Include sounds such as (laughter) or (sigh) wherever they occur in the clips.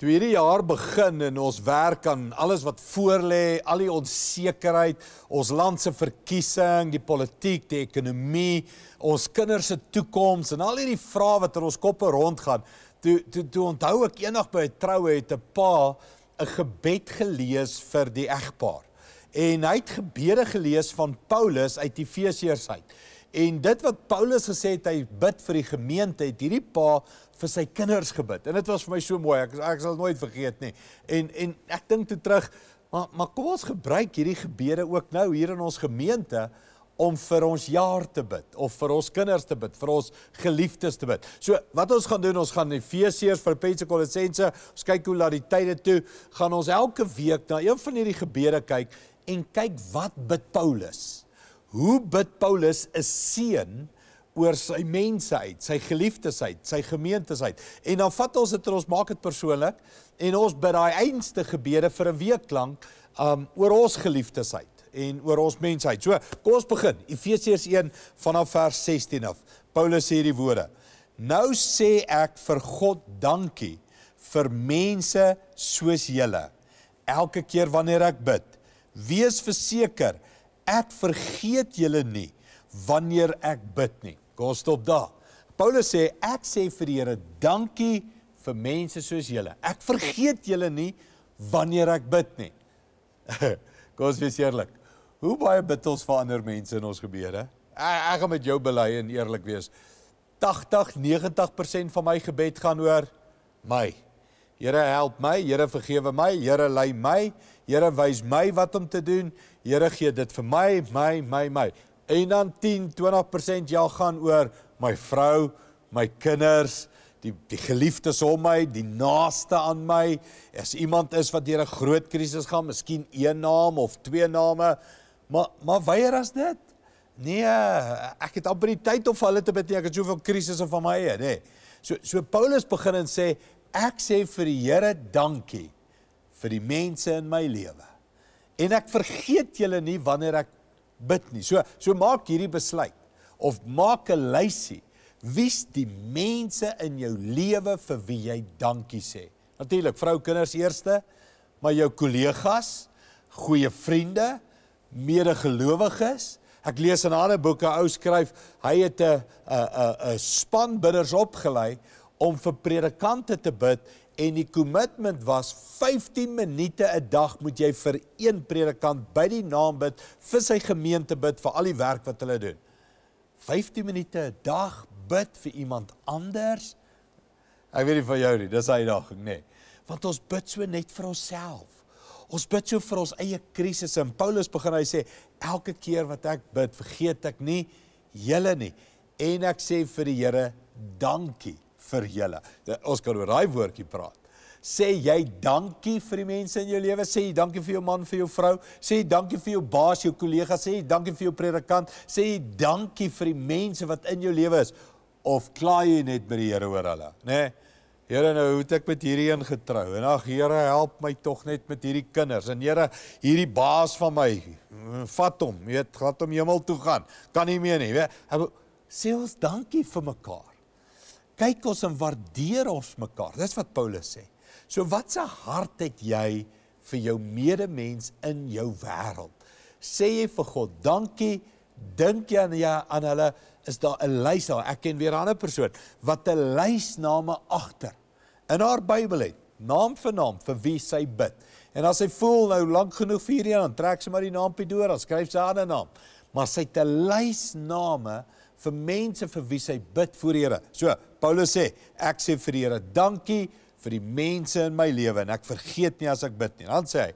Tweede jaar begin en ons werk aan alles wat voorlê, al die onsekerheid, ons land se verkiesing, die politiek, die ekonomie, ons kinders se toekoms en al hierdie vrae wat in er ons koppe rondgaan. Toe toe toe onthou ek eendag by 'n troue het 'n pa 'n gebed gelees vir die egpaar. En hy het gebede gelees van Paulus uit Efesiërs uit. En dit wat Paulus gesê het, hy bid vir die gemeente, het hierdie pa vir sy kinders gebid. En dit was vir my so mooi. Ek ek sal nooit vergeet nie. En en ek dink toe terug, maar maar kom ons gebruik hierdie gebede ook nou hier in ons gemeente om vir ons jaar te bid of vir ons kinders te bid, vir ons geliefdes te bid. So wat ons gaan doen, ons gaan Efesiërs vir Petrus Kolossense, ons kyk hoe laat die tye toe, gaan ons elke week na een van hierdie gebede kyk en kyk wat bid Paulus hoe bid Paulus 'n seën oor sy mense uit, sy geliefdes uit, sy gemeentes uit. En dan vat ons dit en ons maak dit persoonlik en ons bid daai einste gebede vir 'n week lank um oor ons geliefdes uit en oor ons mensheid. So, kom ons begin. Efesiërs 1 vanaf vers 16 af. Paulus sê hierdie woorde: Nou sê ek vir God dankie vir mense soos julle. Elke keer wanneer ek bid, wees verseker ek vergeet julle nie wanneer ek bid nie. Kom stop daar. Paulus sê ek sê vir die Here dankie vir mense soos julle. Ek vergeet julle nie wanneer ek bid nie. (laughs) Kom ons wees eerlik. Hoe baie bid ons vir ander mense in ons gebede? Ek ek gaan met jou bely en eerlik wees. 80, 90% van my gebed gaan oor my. Here help my, Here vergewe my, Here lei my, Here wys my wat om te doen. Here gee dit vir my, my, my, my. En dan 10, 20% ja gaan oor my vrou, my kinders, die die geliefdes om my, die naaste aan my. As iemand is wat deur 'n groot krisis gaan, miskien een naam of twee name, maar maar weier as dit Nee, ek het amper die tyd om vir hulle te bid. Ek het soveel krisisse van my eie, nê. Nee. So so Paulus begin en sê, ek sê vir die Here dankie vir die mense in my lewe. En ek vergeet julle nie wanneer ek bid nie. So so maak hierdie besluit of maak 'n lysie wie's die mense in jou lewe vir wie jy dankie sê. Natuurlik, vrou, kinders eerste, maar jou kollegas, goeie vriende, medegelowiges. Ek lees in 'n ander boek 'n ou skryf, hy het 'n 'n 'n span bidders opgelei om vir predikante te bid en die kommitment was 15 minute 'n dag moet jy vir een predikant by die naam bid vir sy gemeente bid vir al die werk wat hulle doen. 15 minute 'n dag bid vir iemand anders. Ek weet nie van jou nie, dis hy dag, nee. Want ons bid so net vir onsself. Ons bid so vir ons eie krisisse en Paulus begin hy sê elke keer wat ek bid, vergeet ek nie julle nie en ek sê vir die Here dankie vir julle. Ja, ons kan oor daai woordjie praat. Sê jy dankie vir die mense in jou lewe? Sê jy dankie vir jou man, vir jou vrou? Sê jy dankie vir jou baas, jou kollega? Sê jy dankie vir jou predikant? Sê jy dankie vir die mense wat in jou lewe is of klaai jy net by die Here oor hulle, né? Nee? Here nou, hoe het ek met hierdie een getrou? En ag Here, help my tog net met hierdie kinders. En Here, hierdie baas van my, vat hom, weet, laat hom hemel toe gaan. Kan nie meer nie, weet. Sê ons dankie vir mekaar kyk ons en waardeer ons mekaar. Dis wat Paulus sê. So watse hart het jy vir jou medemens in jou wêreld? Sê jy vir God dankie? Dink jy aan jy aan hulle is daar 'n lys daar. Ek ken weer 'n ander persoon wat 'n lys name agter in haar Bybel het, naam vir naam vir wie sy bid. En as sy voel nou lank genoeg vir hierdie aan, trek sy maar die naampie deur, dan skryf sy haar naam. Maar sy het 'n lys name vir mense vir wie sy bid voor die Here. So Paulus sê, ek sê vir die Here, dankie vir die mense in my lewe en ek vergeet nie as ek bid nie. Dan sê hy,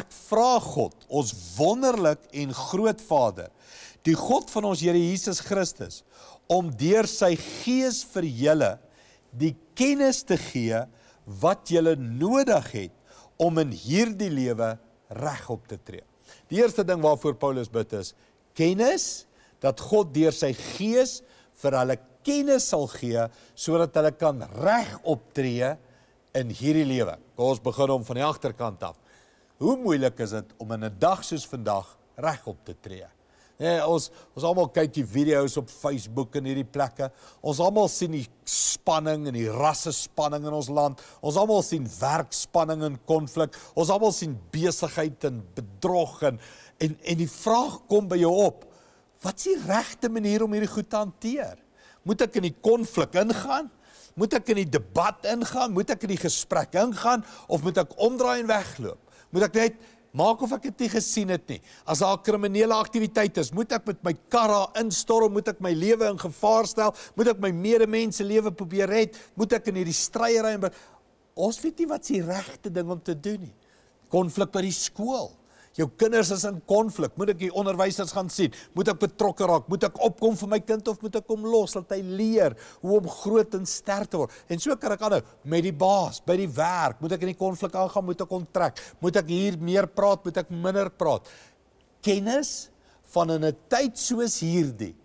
ek vra God, ons wonderlik en groot Vader, die God van ons Here Jesus Christus, om deur sy Gees vir julle die kennis te gee wat julle nodig het om in hierdie lewe regop te tree. Die eerste ding waarvoor Paulus bid is kennis dat God deur sy gees vir hulle kennis sal gee sodat hulle kan reg optree in hierdie lewe. Kom ons begin hom van die agterkant af. Hoe moeilik is dit om in 'n dag soos vandag reg op te tree? Nee, ons ons almal kyk die video's op Facebook en hierdie plekke. Ons almal sien die spanning en die rasse spanning in ons land. Ons almal sien werkspanning en konflik. Ons almal sien besigheid en bedrog en en en die vraag kom by jou op wat is die regte manier om hierdie goed te hanteer? Moet ek in die konflik ingaan? Moet ek in die debat ingaan? Moet ek in die gesprek ingaan of moet ek omdraai en wegloop? Moet ek net maak of ek dit nie gesien het nie? As daar kriminele aktiwiteit is, moet ek met my kar daar instorm? Moet ek my lewe in gevaar stel? Moet ek my medemens se lewe probeer red? Moet ek in hierdie stryery en ons weet nie wat se regte ding om te doen nie. Konflik by die skool. Jou kinders is in konflik. Moet ek die onderwysers gaan sien? Moet ek betrokke raak? Moet ek opkom vir my kind of moet ek hom los laat hy leer hoe om groot en sterk te word? En so kan ek aanhou met die baas, by die werk. Moet ek in die konflik aangaan? Moet ek onttrek? Moet ek hier meer praat? Moet ek minder praat? Kennis van 'n tyd soos hierdie.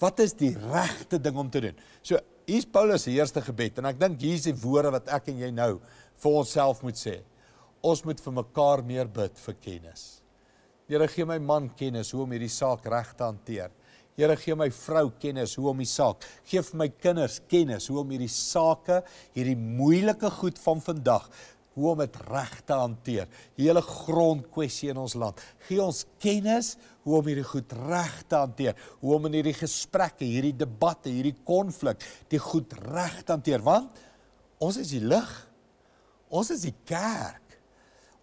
Wat is die regte ding om te doen? So, hier's Paulus se eerste gebed en ek dink hier's die woorde wat ek en jy nou vir onsself moet sê. Ons moet vir mekaar meer bid vir kennis. Here gee my man kennis hoe om hierdie saak reg te hanteer. Here gee my vrou kennis hoe om die saak. Geef my kinders kennis hoe om hierdie sake, hierdie moeilike goed van vandag, hoe om dit reg te hanteer. Hele grondkwessie in ons land. Gee ons kennis hoe om hierdie goed reg te hanteer, hoe om in hierdie gesprekke, hierdie debatte, hierdie konflik die goed reg te hanteer want ons is die lig. Ons is die kerk.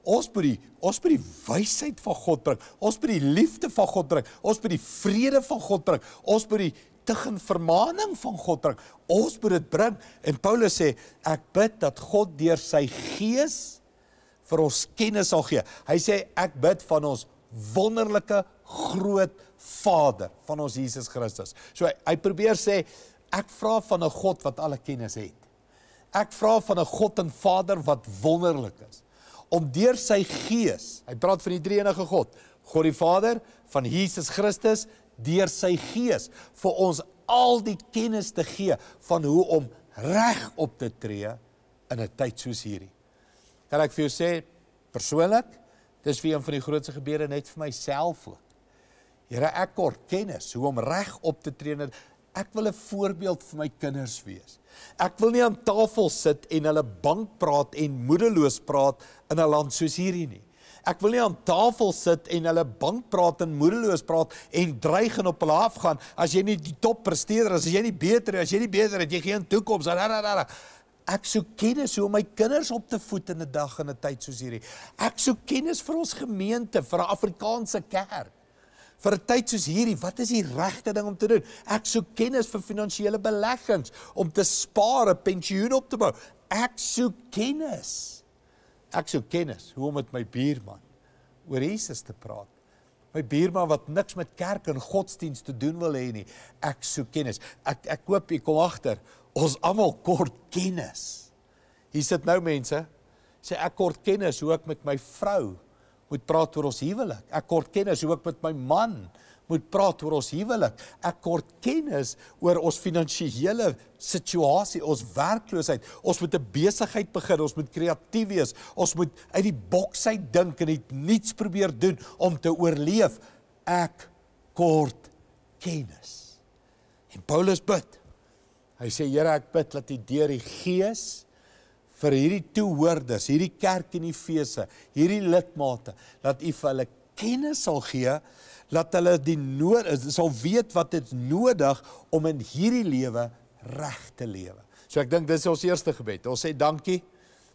Ons moet die ons moet die wysheid van God bring. Ons moet die liefde van God bring. Ons moet die vrede van God bring. Ons moet die tug en vermaning van God bring. Ons moet dit bring. En Paulus sê, ek bid dat God deur sy gees vir ons kennis sal gee. Hy sê ek bid van ons wonderlike groot Vader van ons Jesus Christus. So hy, hy probeer sê ek vra van 'n God wat alle kennis het. Ek vra van 'n God en Vader wat wonderlik is om deur sy gees, hy praat van die drie enige God, God die Vader, van Jesus Christus, deur sy gees vir ons al die kennis te gee van hoe om reg op te tree in 'n tyd soos hierdie. Kan ek vir jou sê persoonlik, dis vir een van die grootste gebeure net vir myself ook. Here, ek kort kennis hoe om reg op te tree in Ek wil 'n voorbeeld vir my kinders wees. Ek wil nie aan tafel sit en hulle bank praat en moedeloos praat in 'n land soos hierdie nie. Ek wil nie aan tafel sit en hulle bank praat en moedeloos praat en dreig en op hulle afgaan as jy nie die top presteerder is, as jy nie beter is, as jy nie beter het jy geen toekoms. Ek soek kennis hoe om my kinders op te voed in 'n dag en 'n tyd soos hierdie. Ek soek kennis vir ons gemeente, vir 'n Afrikaanse kerk vir 'n tyd soos hierdie, wat is die regte ding om te doen? Ek soek kennis vir finansiële beleggings, om te spaar, 'n pensioen op te bou. Ek soek kennis. Ek soek kennis hoe om met my buurman oor Jesus te praat. My buurman wat niks met kerk en godsdienst te doen wil hê nie. Ek soek kennis. Ek ek hoop jy kom agter. Ons almal kort kennis. Hier sit nou mense sê ek kort kennis hoe ek met my vrou moet praat oor ons huwelik. Ek kort kennis ook met my man moet praat oor ons huwelik. Ek kort kennis oor ons finansiële situasie, ons werkloosheid. Ons moet 'n besigheid begin, ons moet kreatief wees. Ons moet uit die boks uit dink en iets probeer doen om te oorleef. Ek kort kennis. En Paulus bid. Hy sê Here, ek bid dat U deur die Gees vir hierdie toehoorders, hierdie kerk in Efese, hierdie lidmate, dat U vir hulle kennis sal gee, dat hulle die nood sal weet wat dit nodig om in hierdie lewe reg te lewe. So ek dink dis ons eerste gebed. Ons sê dankie.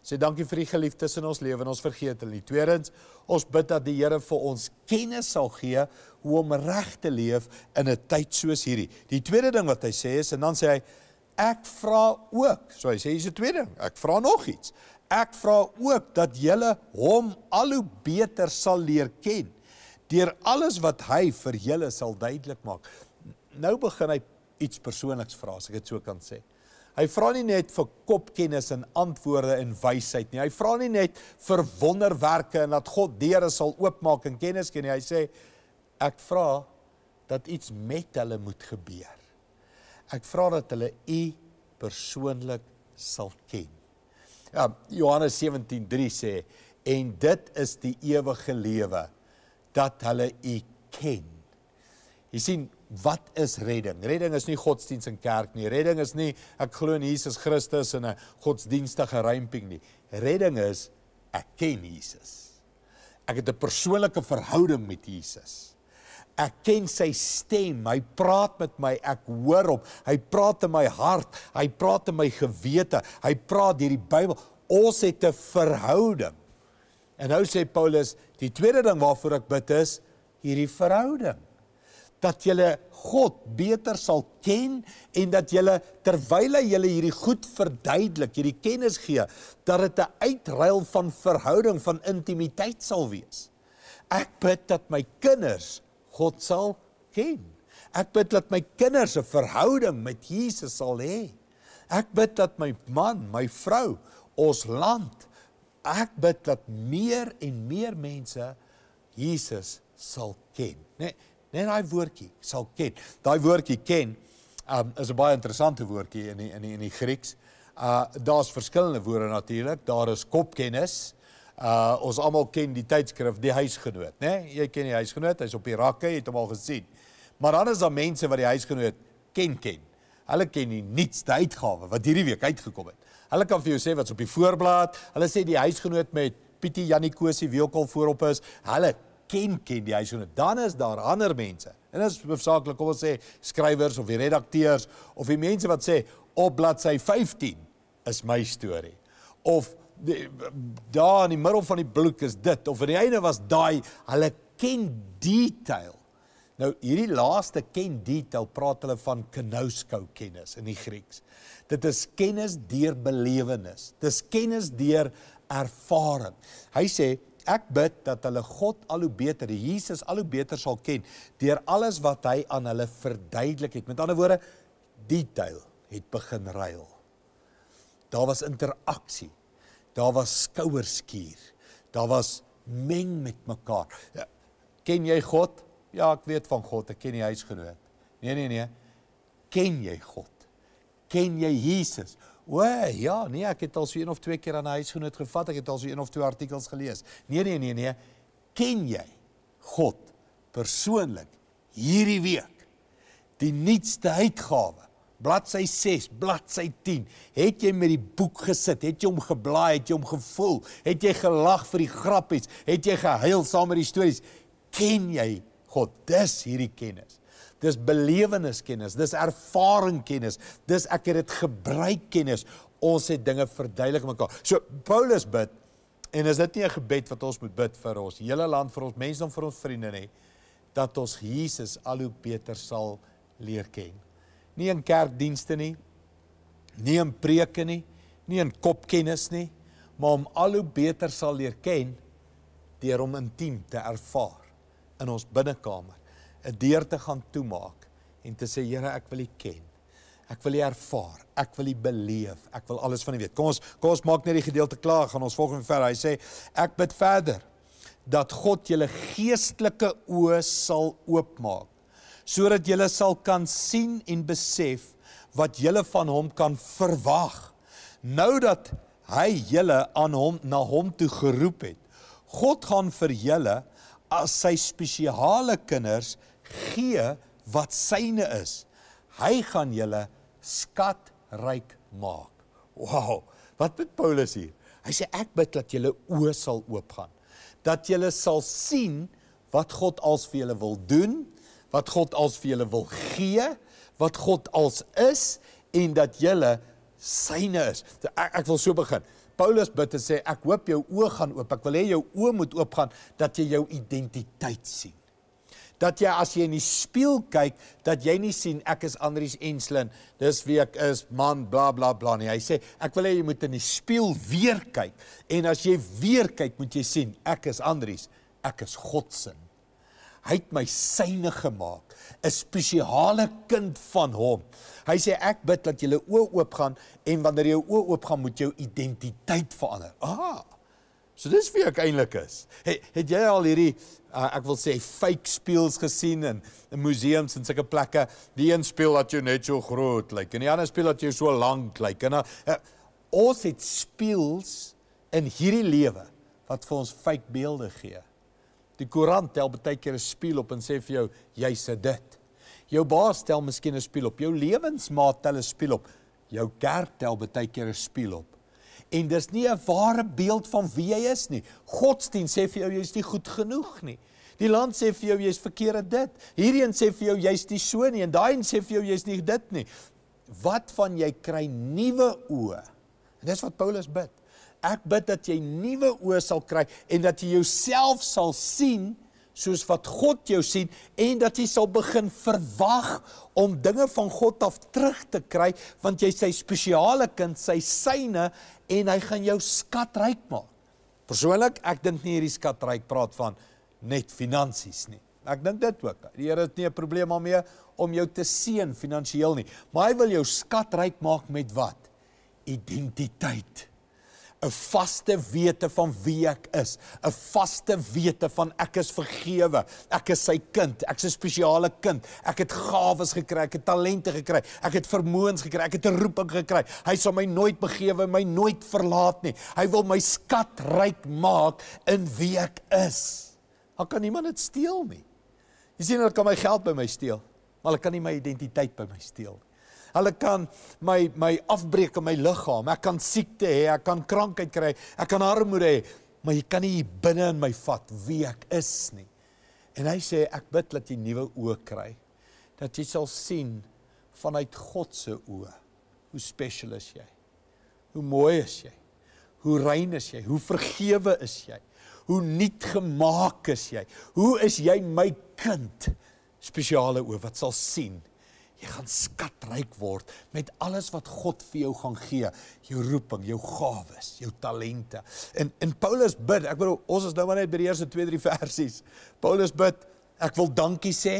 Sê dankie vir die geliefdes in ons lewe en ons vergeet hulle. Tweedens, ons bid dat die Here vir ons kennis sal gee hoe om reg te leef in 'n tyd soos hierdie. Die tweede ding wat hy sê is en dan sê hy ek vra ook, so hy sê hier's 'n tweede ding, ek vra nog iets. Ek vra ook dat julle hom al hoe beter sal leer ken deur alles wat hy vir julle sal duidelik maak. Nou begin hy iets persoonliks vra, as ek dit so kan sê. Hy vra nie net vir kopkennis en antwoorde en wysheid nie. Hy vra nie net vir wonderwerke en dat God deure sal oopmaak en kennis gee nie. Hy sê ek vra dat iets met hulle moet gebeur. Ek vra dat hulle u persoonlik sal ken. Ja, Johannes 17:3 sê en dit is die ewige lewe dat hulle u ken. Jy sien Wat is redding? Redding is nie godsdiens en kerk nie. Redding is nie ek glo in Jesus Christus en 'n godsdienstige rimping nie. Redding is ek ken Jesus. Ek het 'n persoonlike verhouding met Jesus. Ek ken sy stem. Hy praat met my. Ek hoor hom. Hy praat in my hart. Hy praat in my gewete. Hy praat deur die Bybel. Ons het 'n verhouding. En nou sê Paulus, die tweede ding waarvoor ek bid is hierdie verhouding. Dat jy God beter sal ken en dat jy terwyl hy julle hierdie goed verduidelik, hierdie kennis gee, dat dit 'n uitruil van verhouding van intimiteit sal wees. Ek bid dat my kinders God sal ken. Ek bid dat my kinders 'n verhouding met Jesus sal hê. Ek bid dat my man, my vrou, ons land, ek bid dat meer en meer mense Jesus sal ken. Nee, net daai woordjie sal ken. Daai woordjie ken um, is 'n baie interessante woordjie in die, in die, in die Grieks. Uh daar's verskillende woorde natuurlik. Daar is kopkennis, Uh ons almal ken die tydskrif Die Huisgenoot, né? Nee? Jy ken die huisgenoot, hy's op die rakke, jy het hom al gesien. Maar dan is daar mense wat die huisgenoot ken ken. Hulle ken die nuutste uitgawe wat hierdie week uitgekom het. Hulle kan vir jou sê wat's op die voorblad. Hulle sê die huisgenoot met Pietie Janikosi weekal voorop is. Hulle ken ken die huisgenoot. Dan is daar ander mense. En dit is hoofsaaklik kom ons sê skrywers of die redakteurs of die mense wat sê op bladsy 15 is my storie. Of die, daar in die middel van die bloek is dit of in die einde was daai hulle ken detail nou hierdie laaste ken detail praat hulle van kenousko kennis in die Grieks dit is kennis deur belewenis dis kennis deur ervaring hy sê ek bid dat hulle God al hoe beter Jesus al hoe beter sal ken deur alles wat hy aan hulle verduidelik het met ander woorde detail het begin ruil Daar was interaksie daar was skouerskuur. Daar was meng met mekaar. Ja, ken jy God? Ja, ek weet van God, ek ken die huisgenoot. Nee, nee, nee. Ken jy God? Ken jy Jesus? O, ja, nee, ek het al so een of twee keer aan 'n huisgenoot gevat, ek het al so een of twee artikels gelees. Nee, nee, nee, nee. Ken jy God persoonlik hierdie week? Die nuutste uitgawe bladsy 6, bladsy 10, het jy met die boek gesit, het jy hom geblaai, het jy hom gevoel, het jy gelag vir die grappies, het jy gehuil saam met die stories. Ken jy God? Dis hierdie kennis. Dis beleweniskennis, dis ervaringkennis, dis ek het dit gebruik kennis. Ons het dinge verduidelik mekaar. So Paulus bid en is dit nie 'n gebed wat ons moet bid vir ons hele land, vir ons mense en vir ons vriende nie, dat ons Jesus al hoe beter sal leer ken nie in kerkdienste nie, nie in preke nie, nie in kopkennis nie, maar om al hoe beter sal leer ken deur hom intiem te ervaar in ons binnekamer, 'n deur te gaan toemaak en te sê Here, ek wil U ken. Ek wil U ervaar. Ek wil U beleef. Ek wil alles van U weet. Kom ons kom ons maak net die gedeelte klaar, gaan ons volgende verder. Hy sê ek bid verder dat God julle geestelike oë sal oopmaak sodat julle sal kan sien en besef wat julle van hom kan verwag nou dat hy julle aan hom na hom toe geroep het god gaan vir julle as sy spesiale kinders gee wat syne is hy gaan julle skatryk maak wow wat met paulus hier hy sê ek bid dat julle oë sal oopgaan dat julle sal sien wat god als vir julle wil doen wat God als vir julle wil gee, wat God als is en dat julle syne is. Ek ek wil so begin. Paulus bid en sê ek hoop jou oë gaan oop. Ek wil hê jou oë moet oopgaan dat jy jou identiteit sien. Dat jy as jy in die spieël kyk, dat jy nie sien ek is Andrius Enslin, dis wie ek is, man bla bla bla nie. Hy sê ek wil hê jy moet in die spieël weer kyk en as jy weer kyk, moet jy sien ek is Andrius, ek is God se hy het my syne gemaak, 'n spesiale kind van hom. Hy sê ek bid dat julle oë oop gaan en wanneer jou oë oop gaan moet jou identiteit verander. Aha. So dis wie ek eintlik is. Het, het jy al hierdie uh, ek wil sê fake speels gesien in, in museums en sulke plekke? Die een speel dat jy net so groot lyk like, en die ander speel dat jy so lank lyk. Like, en uh, ons het speels in hierdie lewe wat vir ons fake beelde gee. Die koerant tel baie keer 'n spieël op en sê vir jou jy's dit. Jou baas tel miskien 'n spieël op, jou lewensmaat tel 'n spieël op, jou kerk tel baie keer 'n spieël op. En dis nie 'n ware beeld van wie jy is nie. Godsdien sê vir jou jy's nie goed genoeg nie. Die land sê vir jou jy's verkeerd in dit. Hierdie en sê vir jou jy's nie so nie en daai en sê vir jou jy's nie dit nie. Wat van jy kry nuwe oë? En dis wat Paulus bid. Ek bid dat jy nuwe oë sal kry en dat jy jouself sal sien soos wat God jou sien en dat jy sal begin verwag om dinge van God af terug te kry want jy's sy spesiale kind, sy syne en hy gaan jou skatryk maak. Persoonlik, ek dink nie hierdie skatryk praat van net finansies nie. Ek dink dit ook. Die Here het nie 'n probleem daarmee om jou te seën finansiëel nie, maar hy wil jou skatryk maak met wat? Identiteit. 'n vaste wete van wie ek is, 'n vaste wete van ek is vergewe, ek is sy kind, ek is 'n spesiale kind, ek het gawes gekry, ek het talente gekry, ek het vermoëns gekry, ek het 'n roeping gekry. Hy sal my nooit begewe, my nooit verlaat nie. Hy wil my skatryk maak in wie ek is. Hoekom kan iemand dit steel nie? Jy sien hulle kan my geld by my steel, maar hulle kan nie my identiteit by my steel nie. Hulle kan my my afbreek in my liggaam. Ek kan siekte hê, ek kan krankheid kry, ek kan armoede hê, maar jy kan nie binne in my vat wie ek is nie. En hy sê ek bid dat jy nuwe oë kry. Dat jy sal sien vanuit God se oë hoe special is jy. Hoe mooi is jy. Hoe rein is jy? Hoe vergewe is jy? Hoe nuut gemaak is jy? Hoe is jy my kind? Spesiale oë wat sal sien Jy gaan skatryk word met alles wat God vir jou gaan gee, jou roeping, jou gawes, jou talente. En in Paulus bid, ek bedoel ons is nou maar net by die eerste 2-3 versies. Paulus bid, ek wil dankie sê.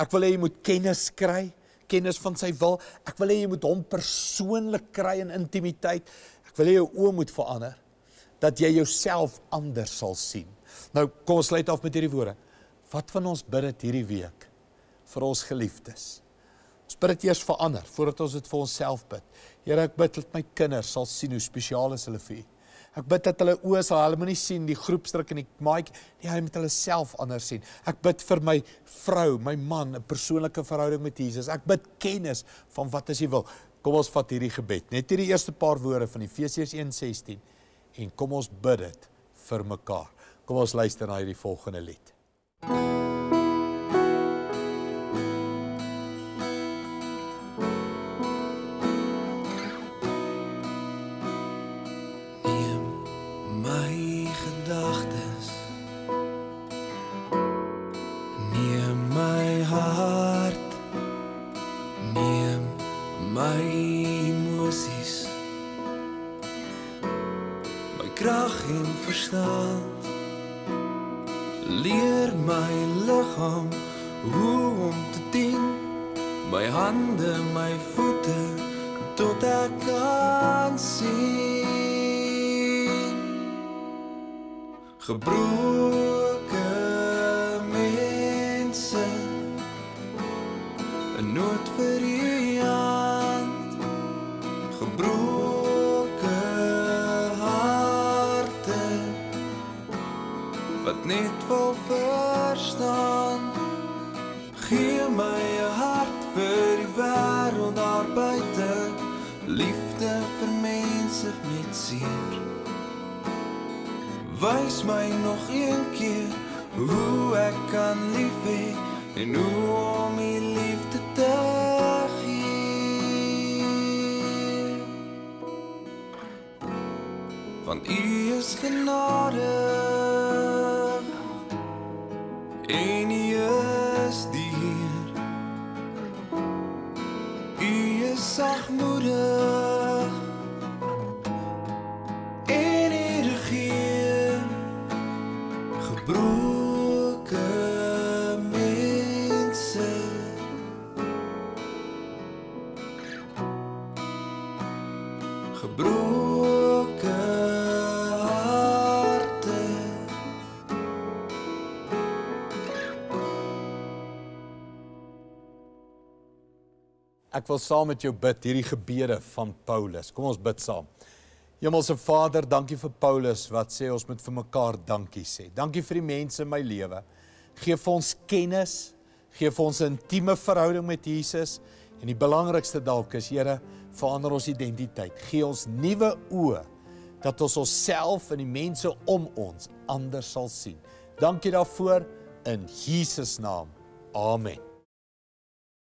Ek wil hê jy moet kennis kry, kennis van sy wil. Ek wil hê jy moet hom persoonlik kry in intimiteit. Ek wil hê jou oë moet verander dat jy jouself anders sal sien. Nou kom ons sluit af met hierdie woorde. Wat van ons bid dit hierdie week vir ons geliefdes? Ons bid dit eers verander voordat ons dit vir onsself bid. Here, ek bid dat my kinders sal sien hoe spesiaal is hulle vir U. Ek bid dat hulle oë sal hulle moenie sien die groepsdruk en die maatjie nee, nie, hulle moet hulle self anders sien. Ek bid vir my vrou, my man, 'n persoonlike verhouding met Jesus. Ek bid kennis van wat as U wil. Kom ons vat hierdie gebed, net hierdie eerste paar woorde van Efesiërs 1:16 en kom ons bid dit vir mekaar. Kom ons luister na hierdie volgende lied. Mm. verstand Leer my liggaam hoe om te dien My hande, my voete tot ek kan sien Gebroed net vol verstaan gee my 'n hart vir die wêreld daar buite liefde vir mense met seer wys my nog een keer hoe ek kan lief hê en hoe om my liefde te gee want u is genadig In Ek wil saam met jou bid hierdie gebede van Paulus. Kom ons bid saam. Hemelse Vader, dankie vir Paulus wat sê ons moet vir mekaar dankie sê. Dankie vir die mense in my lewe. Geef vir ons kennis, gee vir ons 'n intieme verhouding met Jesus en die belangrikste dalk is Here, verander ons identiteit. Gee ons nuwe oë dat ons osself en die mense om ons anders sal sien. Dankie daarvoor in Jesus naam. Amen.